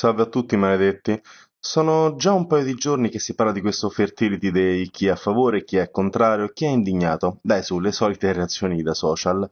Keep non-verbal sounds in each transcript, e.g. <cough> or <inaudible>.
Salve a tutti, maledetti! Sono già un paio di giorni che si parla di questo Fertility Day, chi è a favore, chi è contrario, chi è indignato. Dai su, le solite reazioni da social.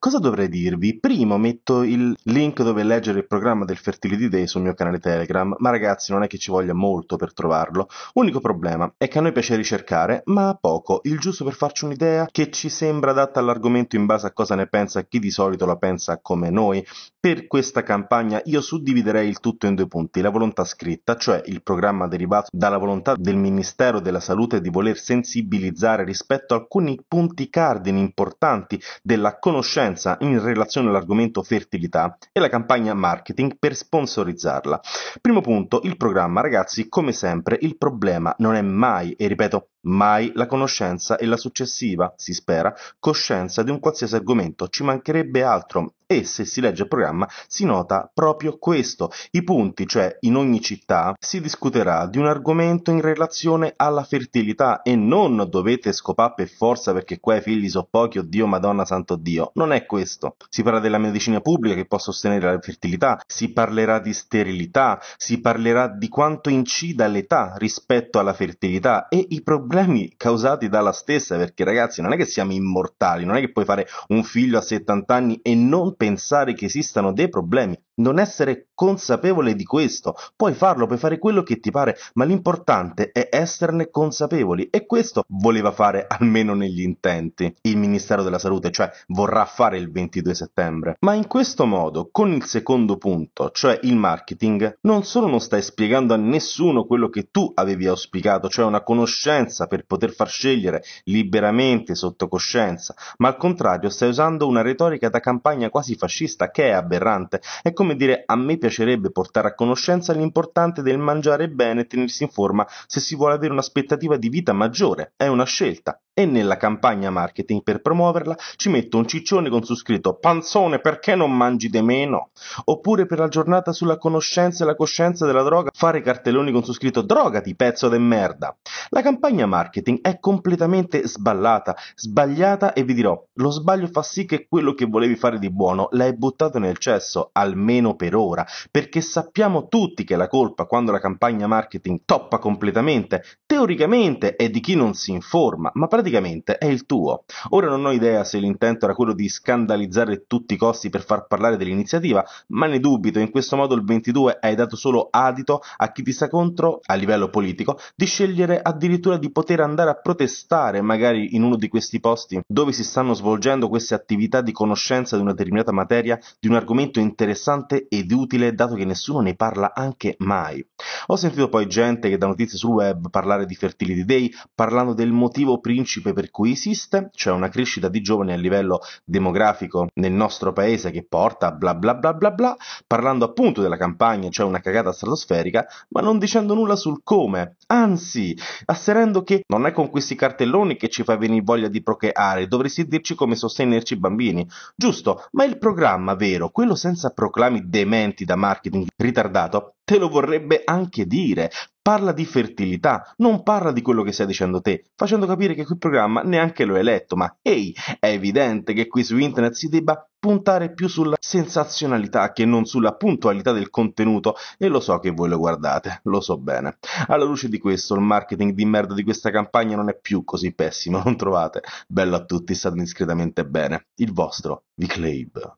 Cosa dovrei dirvi? Primo metto il link dove leggere il programma del Fertility Day sul mio canale Telegram, ma ragazzi non è che ci voglia molto per trovarlo. Unico problema è che a noi piace ricercare, ma poco, il giusto per farci un'idea che ci sembra adatta all'argomento in base a cosa ne pensa chi di solito la pensa come noi. Per questa campagna io suddividerei il tutto in due punti, la volontà scritta, cioè il programma derivato dalla volontà del Ministero della Salute di voler sensibilizzare rispetto a alcuni punti cardini importanti della conoscenza in relazione all'argomento fertilità e la campagna marketing per sponsorizzarla. Primo punto, il programma, ragazzi, come sempre, il problema non è mai, e ripeto, mai la conoscenza e la successiva, si spera, coscienza di un qualsiasi argomento. Ci mancherebbe altro e se si legge il programma si nota proprio questo. I punti, cioè in ogni città, si discuterà di un argomento in relazione alla fertilità e non dovete scopare per forza perché qua i figli sono pochi, oddio madonna santo Dio. Non è questo. Si parla della medicina pubblica che può sostenere la fertilità, si parlerà di sterilità, si parlerà di quanto incida l'età rispetto alla fertilità e i problemi causati dalla stessa perché ragazzi non è che siamo immortali, non è che puoi fare un figlio a 70 anni e non pensare che esistano dei problemi non essere consapevole di questo. Puoi farlo, puoi fare quello che ti pare, ma l'importante è esserne consapevoli e questo voleva fare almeno negli intenti il Ministero della Salute, cioè vorrà fare il 22 settembre. Ma in questo modo, con il secondo punto, cioè il marketing, non solo non stai spiegando a nessuno quello che tu avevi auspicato, cioè una conoscenza per poter far scegliere liberamente sotto coscienza, ma al contrario stai usando una retorica da campagna quasi fascista che è aberrante. È come dire a me piacerebbe portare a conoscenza l'importante del mangiare bene e tenersi in forma se si vuole avere un'aspettativa di vita maggiore, è una scelta, e nella campagna marketing per promuoverla ci metto un ciccione con su scritto Panzone perché non mangi di meno? Oppure per la giornata sulla conoscenza e la coscienza della droga fare cartelloni con su scritto Droga Drogati pezzo de merda. La campagna marketing è completamente sballata, sbagliata e vi dirò, lo sbaglio fa sì che quello che volevi fare di buono l'hai buttato nel cesso, almeno per ora, perché sappiamo tutti che la colpa quando la campagna marketing toppa completamente, teoricamente è di chi non si informa, ma per praticamente è il tuo. Ora non ho idea se l'intento era quello di scandalizzare a tutti i costi per far parlare dell'iniziativa, ma ne dubito, in questo modo il 22 hai dato solo adito a chi ti sta contro, a livello politico, di scegliere addirittura di poter andare a protestare magari in uno di questi posti dove si stanno svolgendo queste attività di conoscenza di una determinata materia, di un argomento interessante ed utile dato che nessuno ne parla anche mai. Ho sentito poi gente che da notizie sul web parlare di Fertility Day parlando del motivo principale principe per cui esiste, cioè una crescita di giovani a livello demografico nel nostro paese che porta bla bla bla bla bla, parlando appunto della campagna, cioè una cagata stratosferica, ma non dicendo nulla sul come, anzi, asserendo che non è con questi cartelloni che ci fa venire voglia di procreare, dovresti dirci come sostenerci i bambini. Giusto, ma il programma vero, quello senza proclami dementi da marketing ritardato, te lo vorrebbe anche dire, parla di fertilità, non parla di quello che stai dicendo te, facendo capire che quel programma neanche lo hai letto, ma ehi, hey, è evidente che qui su internet si debba puntare più sulla sensazionalità che non sulla puntualità del contenuto e lo so che voi lo guardate, lo so bene. Alla luce di questo, il marketing di merda di questa campagna non è più così pessimo, <laughs> non trovate? Bello a tutti, state discretamente bene. Il vostro Viclabe.